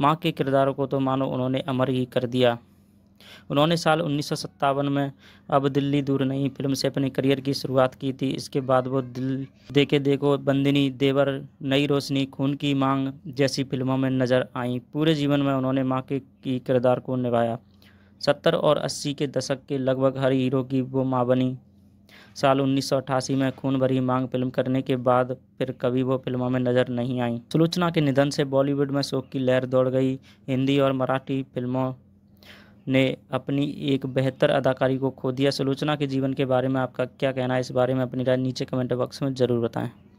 माँ के किरदारों को तो मानो उन्होंने अमर ही कर दिया उन्होंने साल उन्नीस में अब दिल्ली दूर नहीं फिल्म से अपने करियर की शुरुआत की थी इसके बाद वो दिल देखे देखो बंदिनी देवर नई रोशनी खून की मांग जैसी फिल्मों में नज़र आईं पूरे जीवन में उन्होंने माँ के की किरदार को निभाया सत्तर और अस्सी के दशक के लगभग हर हीरो की वो माँ बनी साल उन्नीस में खून भरी मांग फिल्म करने के बाद फिर कभी वो फिल्मों में नजर नहीं आई सुलोचना के निधन से बॉलीवुड में शोक की लहर दौड़ गई हिंदी और मराठी फिल्मों ने अपनी एक बेहतर अदाकारी को खो दिया सुलोचना के जीवन के बारे में आपका क्या कहना है इस बारे में अपनी राय नीचे कमेंट बॉक्स में ज़रूर बताएं